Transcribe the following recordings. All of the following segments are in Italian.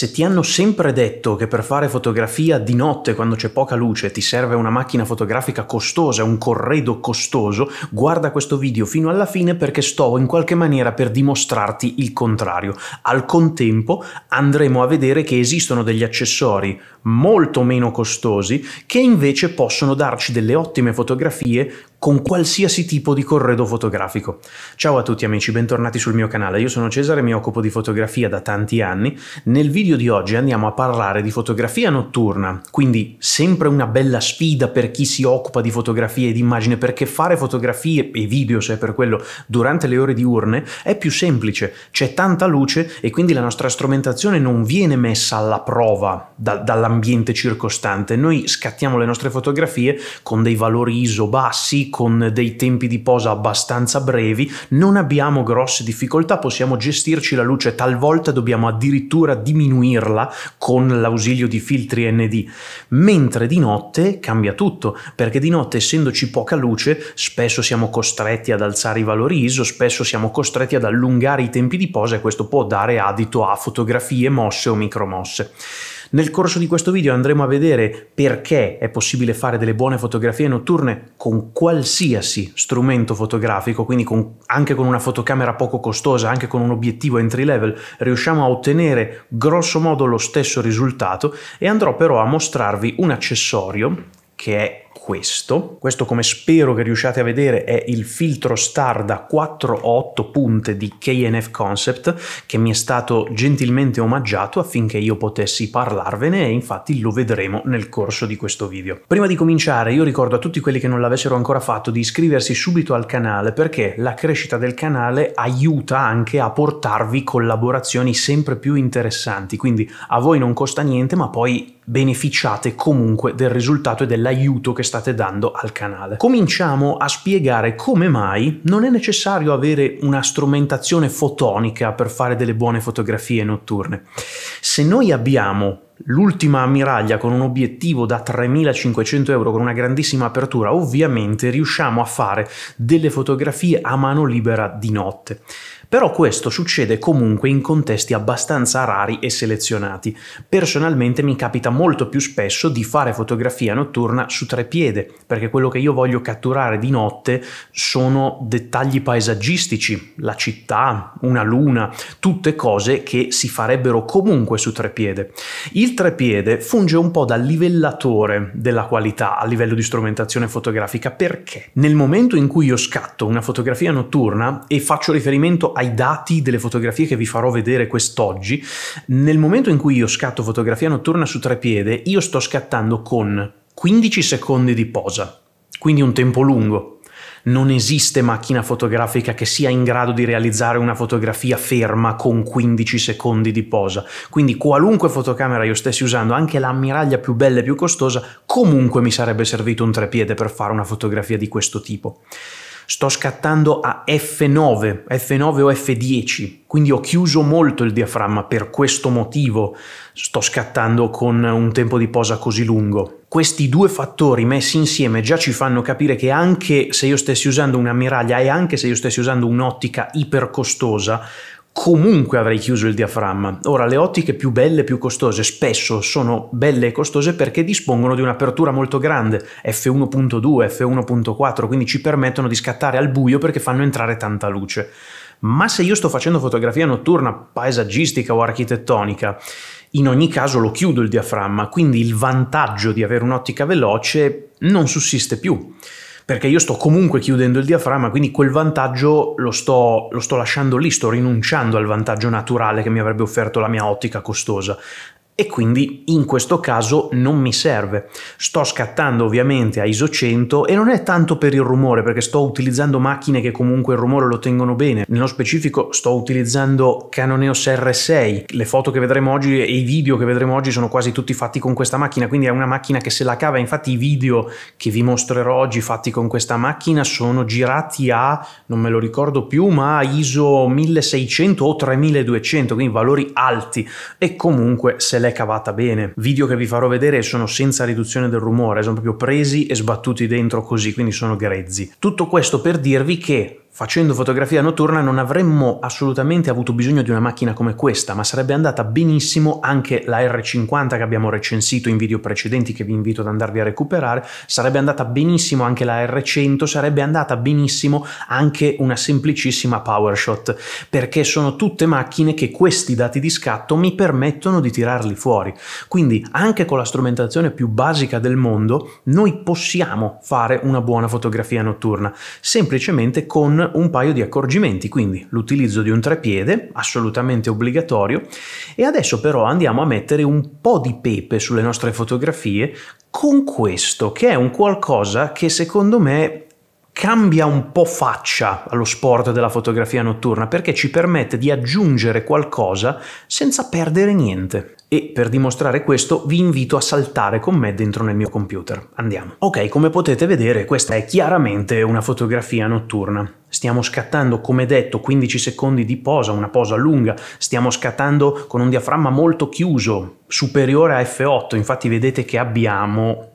Se ti hanno sempre detto che per fare fotografia di notte, quando c'è poca luce, ti serve una macchina fotografica costosa, un corredo costoso, guarda questo video fino alla fine perché sto in qualche maniera per dimostrarti il contrario. Al contempo andremo a vedere che esistono degli accessori molto meno costosi che invece possono darci delle ottime fotografie con qualsiasi tipo di corredo fotografico. Ciao a tutti amici, bentornati sul mio canale. Io sono Cesare, mi occupo di fotografia da tanti anni. Nel video di oggi andiamo a parlare di fotografia notturna, quindi sempre una bella sfida per chi si occupa di fotografia ed immagine, perché fare fotografie e video, se è per quello, durante le ore diurne è più semplice, c'è tanta luce e quindi la nostra strumentazione non viene messa alla prova da, dall'ambiente circostante. Noi scattiamo le nostre fotografie con dei valori ISO bassi, con dei tempi di posa abbastanza brevi, non abbiamo grosse difficoltà, possiamo gestirci la luce, talvolta dobbiamo addirittura diminuirla con l'ausilio di filtri ND, mentre di notte cambia tutto, perché di notte essendoci poca luce spesso siamo costretti ad alzare i valori ISO, spesso siamo costretti ad allungare i tempi di posa e questo può dare adito a fotografie mosse o micromosse. Nel corso di questo video andremo a vedere perché è possibile fare delle buone fotografie notturne con qualsiasi strumento fotografico, quindi con, anche con una fotocamera poco costosa, anche con un obiettivo entry level, riusciamo a ottenere grosso modo lo stesso risultato e andrò però a mostrarvi un accessorio che è questo. Questo, come spero che riusciate a vedere, è il filtro star da 4 o 8 punte di KNF Concept che mi è stato gentilmente omaggiato affinché io potessi parlarvene e infatti lo vedremo nel corso di questo video. Prima di cominciare io ricordo a tutti quelli che non l'avessero ancora fatto di iscriversi subito al canale perché la crescita del canale aiuta anche a portarvi collaborazioni sempre più interessanti, quindi a voi non costa niente ma poi beneficiate comunque del risultato e dell'aiuto che che state dando al canale. Cominciamo a spiegare come mai non è necessario avere una strumentazione fotonica per fare delle buone fotografie notturne. Se noi abbiamo L'ultima ammiraglia con un obiettivo da 3500 euro con una grandissima apertura, ovviamente riusciamo a fare delle fotografie a mano libera di notte. Però questo succede comunque in contesti abbastanza rari e selezionati. Personalmente mi capita molto più spesso di fare fotografia notturna su tre piede, perché quello che io voglio catturare di notte sono dettagli paesaggistici, la città, una luna, tutte cose che si farebbero comunque su tre piede. Il il trepiede funge un po' da livellatore della qualità a livello di strumentazione fotografica perché nel momento in cui io scatto una fotografia notturna e faccio riferimento ai dati delle fotografie che vi farò vedere quest'oggi, nel momento in cui io scatto fotografia notturna su trepiede io sto scattando con 15 secondi di posa, quindi un tempo lungo non esiste macchina fotografica che sia in grado di realizzare una fotografia ferma con 15 secondi di posa. Quindi qualunque fotocamera io stessi usando, anche l'ammiraglia più bella e più costosa, comunque mi sarebbe servito un trepiede per fare una fotografia di questo tipo sto scattando a F9, F9 o F10, quindi ho chiuso molto il diaframma per questo motivo, sto scattando con un tempo di posa così lungo questi due fattori messi insieme già ci fanno capire che anche se io stessi usando un'ammiraglia e anche se io stessi usando un'ottica ipercostosa, comunque avrei chiuso il diaframma. Ora, le ottiche più belle e più costose spesso sono belle e costose perché dispongono di un'apertura molto grande, f1.2, f1.4, quindi ci permettono di scattare al buio perché fanno entrare tanta luce. Ma se io sto facendo fotografia notturna, paesaggistica o architettonica, in ogni caso lo chiudo il diaframma, quindi il vantaggio di avere un'ottica veloce non sussiste più, perché io sto comunque chiudendo il diaframma, quindi quel vantaggio lo sto, lo sto lasciando lì, sto rinunciando al vantaggio naturale che mi avrebbe offerto la mia ottica costosa e quindi in questo caso non mi serve. Sto scattando ovviamente a ISO 100 e non è tanto per il rumore perché sto utilizzando macchine che comunque il rumore lo tengono bene. Nello specifico sto utilizzando Canon EOS R6. Le foto che vedremo oggi e i video che vedremo oggi sono quasi tutti fatti con questa macchina, quindi è una macchina che se la cava. Infatti i video che vi mostrerò oggi fatti con questa macchina sono girati a, non me lo ricordo più, ma ISO 1600 o 3200, quindi valori alti e comunque se l'è è cavata bene. Video che vi farò vedere sono senza riduzione del rumore, sono proprio presi e sbattuti dentro così, quindi sono grezzi. Tutto questo per dirvi che facendo fotografia notturna non avremmo assolutamente avuto bisogno di una macchina come questa, ma sarebbe andata benissimo anche la R50 che abbiamo recensito in video precedenti che vi invito ad andarvi a recuperare, sarebbe andata benissimo anche la R100, sarebbe andata benissimo anche una semplicissima PowerShot, perché sono tutte macchine che questi dati di scatto mi permettono di tirarli fuori. Quindi anche con la strumentazione più basica del mondo noi possiamo fare una buona fotografia notturna, semplicemente con un paio di accorgimenti, quindi l'utilizzo di un trepiede, assolutamente obbligatorio, e adesso però andiamo a mettere un po' di pepe sulle nostre fotografie con questo, che è un qualcosa che secondo me cambia un po' faccia allo sport della fotografia notturna perché ci permette di aggiungere qualcosa senza perdere niente e per dimostrare questo vi invito a saltare con me dentro nel mio computer. Andiamo. Ok, come potete vedere questa è chiaramente una fotografia notturna. Stiamo scattando, come detto, 15 secondi di posa, una posa lunga, stiamo scattando con un diaframma molto chiuso, superiore a F8, infatti vedete che abbiamo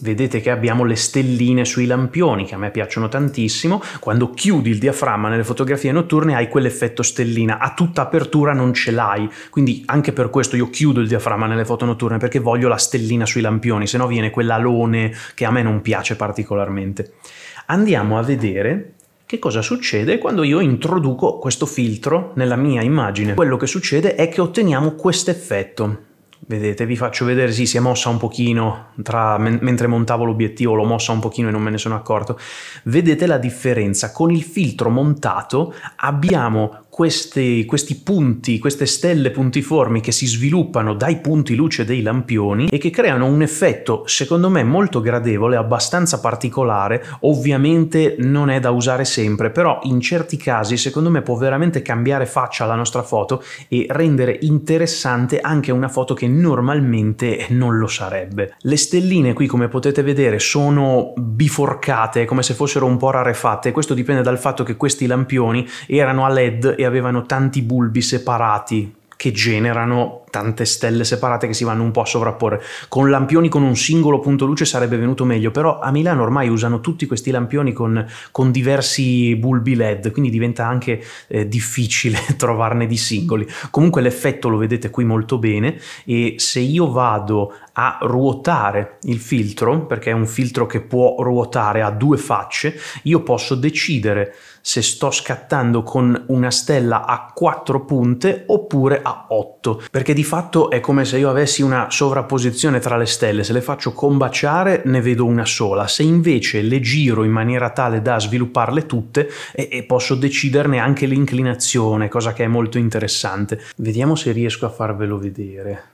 vedete che abbiamo le stelline sui lampioni che a me piacciono tantissimo quando chiudi il diaframma nelle fotografie notturne hai quell'effetto stellina a tutta apertura non ce l'hai quindi anche per questo io chiudo il diaframma nelle foto notturne perché voglio la stellina sui lampioni se no viene quell'alone che a me non piace particolarmente andiamo a vedere che cosa succede quando io introduco questo filtro nella mia immagine quello che succede è che otteniamo questo effetto vedete, vi faccio vedere, sì, si è mossa un pochino tra, men- mentre montavo l'obiettivo, l'ho mossa un pochino e non me ne sono accorto. Vedete la differenza, con il filtro montato abbiamo questi, questi, punti, queste stelle puntiformi che si sviluppano dai punti luce dei lampioni e che creano un effetto, secondo me, molto gradevole, abbastanza particolare. Ovviamente non è da usare sempre, però in certi casi, secondo me, può veramente cambiare faccia alla nostra foto e rendere interessante anche una foto che normalmente non lo sarebbe. Le stelline qui, come potete vedere, sono biforcate, come se fossero un po' rarefatte. Questo dipende dal fatto che questi lampioni erano a LED e e avevano tanti bulbi separati che generano tante stelle separate che si vanno un po' a sovrapporre. Con lampioni con un singolo punto luce sarebbe venuto meglio, però a Milano ormai usano tutti questi lampioni con, con diversi bulbi LED, quindi diventa anche eh, difficile trovarne di singoli. Comunque l'effetto lo vedete qui molto bene e se io vado a ruotare il filtro, perché è un filtro che può ruotare, a due facce, io posso decidere se sto scattando con una stella a quattro punte oppure a otto, perché di fatto è come se io avessi una sovrapposizione tra le stelle, se le faccio combaciare ne vedo una sola, se invece le giro in maniera tale da svilupparle tutte e, e posso deciderne anche l'inclinazione, cosa che è molto interessante. Vediamo se riesco a farvelo vedere.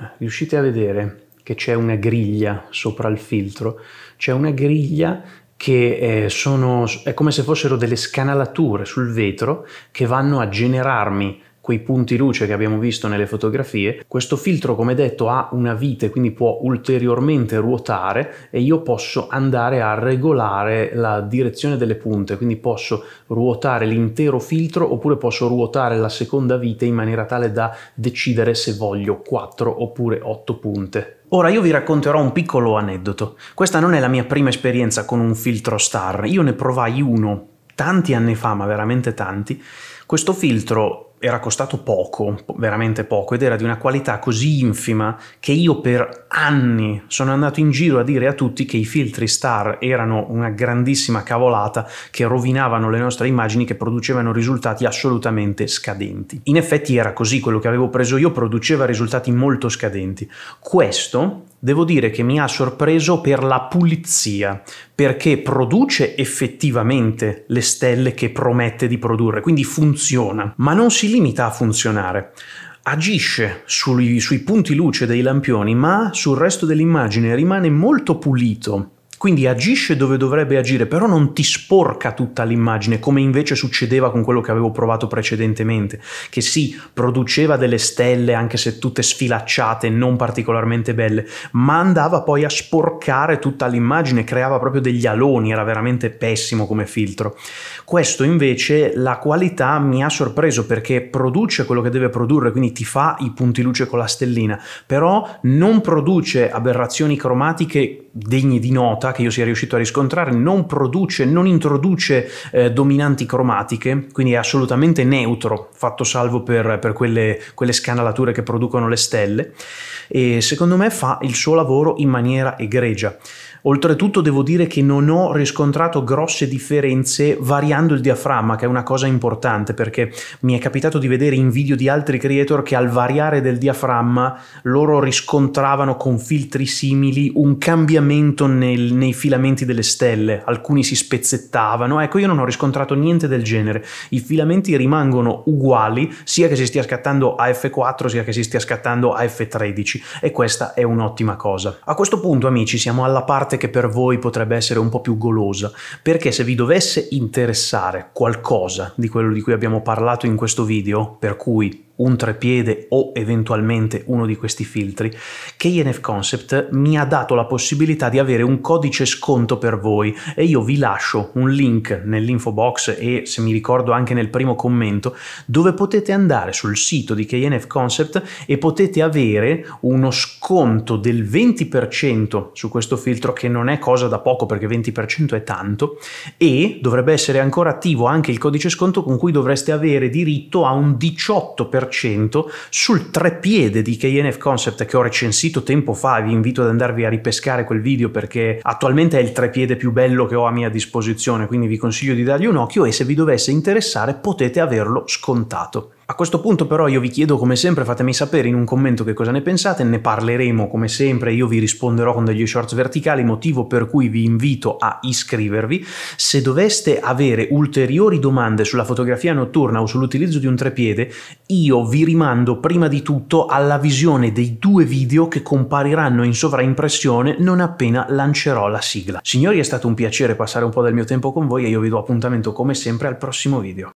Eh, riuscite a vedere che c'è una griglia sopra il filtro? C'è una griglia che eh, sono, è come se fossero delle scanalature sul vetro che vanno a generarmi quei punti luce che abbiamo visto nelle fotografie. Questo filtro, come detto, ha una vite, quindi può ulteriormente ruotare e io posso andare a regolare la direzione delle punte, quindi posso ruotare l'intero filtro oppure posso ruotare la seconda vite in maniera tale da decidere se voglio 4 oppure 8 punte. Ora io vi racconterò un piccolo aneddoto. Questa non è la mia prima esperienza con un filtro star, io ne provai uno tanti anni fa, ma veramente tanti. Questo filtro era costato poco, veramente poco, ed era di una qualità così infima che io per anni sono andato in giro a dire a tutti che i filtri star erano una grandissima cavolata che rovinavano le nostre immagini, che producevano risultati assolutamente scadenti. In effetti era così, quello che avevo preso io produceva risultati molto scadenti. Questo devo dire che mi ha sorpreso per la pulizia, perché produce effettivamente le stelle che promette di produrre, quindi funziona, ma non si limita a funzionare, agisce sui, sui punti luce dei lampioni, ma sul resto dell'immagine rimane molto pulito quindi agisce dove dovrebbe agire, però non ti sporca tutta l'immagine, come invece succedeva con quello che avevo provato precedentemente, che sì, produceva delle stelle, anche se tutte sfilacciate, non particolarmente belle, ma andava poi a sporcare tutta l'immagine, creava proprio degli aloni, era veramente pessimo come filtro. Questo invece la qualità mi ha sorpreso perché produce quello che deve produrre, quindi ti fa i punti luce con la stellina, però non produce aberrazioni cromatiche degne di nota che io sia riuscito a riscontrare, non produce, non introduce eh, dominanti cromatiche, quindi è assolutamente neutro, fatto salvo per, per quelle, quelle, scanalature che producono le stelle, e secondo me fa il suo lavoro in maniera egregia. Oltretutto devo dire che non ho riscontrato grosse differenze variando il diaframma, che è una cosa importante perché mi è capitato di vedere in video di altri creator che al variare del diaframma loro riscontravano con filtri simili un cambiamento nel, nei filamenti delle stelle, alcuni si spezzettavano, ecco io non ho riscontrato niente del genere, i filamenti rimangono uguali sia che si stia scattando a F4 sia che si stia scattando a F13 e questa è un'ottima cosa. A questo punto amici siamo alla parte parte che per voi potrebbe essere un po' più golosa, perché se vi dovesse interessare qualcosa di quello di cui abbiamo parlato in questo video, per cui un trepiede o eventualmente uno di questi filtri, che INF Concept mi ha dato la possibilità di avere un codice sconto per voi e io vi lascio un link nell'info box e se mi ricordo anche nel primo commento dove potete andare sul sito di KNF Concept e potete avere uno sconto del 20% su questo filtro che non è cosa da poco perché 20% è tanto e dovrebbe essere ancora attivo anche il codice sconto con cui dovreste avere diritto a un 18% 10% sul trepiede di KNF Concept che ho recensito tempo fa, vi invito ad andarvi a ripescare quel video perché attualmente è il trepiede più bello che ho a mia disposizione, quindi vi consiglio di dargli un occhio e se vi dovesse interessare potete averlo scontato. A questo punto però io vi chiedo come sempre fatemi sapere in un commento che cosa ne pensate, ne parleremo come sempre, io vi risponderò con degli shorts verticali, motivo per cui vi invito a iscrivervi. Se doveste avere ulteriori domande sulla fotografia notturna o sull'utilizzo di un trepiede, io vi rimando prima di tutto alla visione dei due video che compariranno in sovraimpressione non appena lancerò la sigla. Signori è stato un piacere passare un po' del mio tempo con voi e io vi do appuntamento come sempre al prossimo video.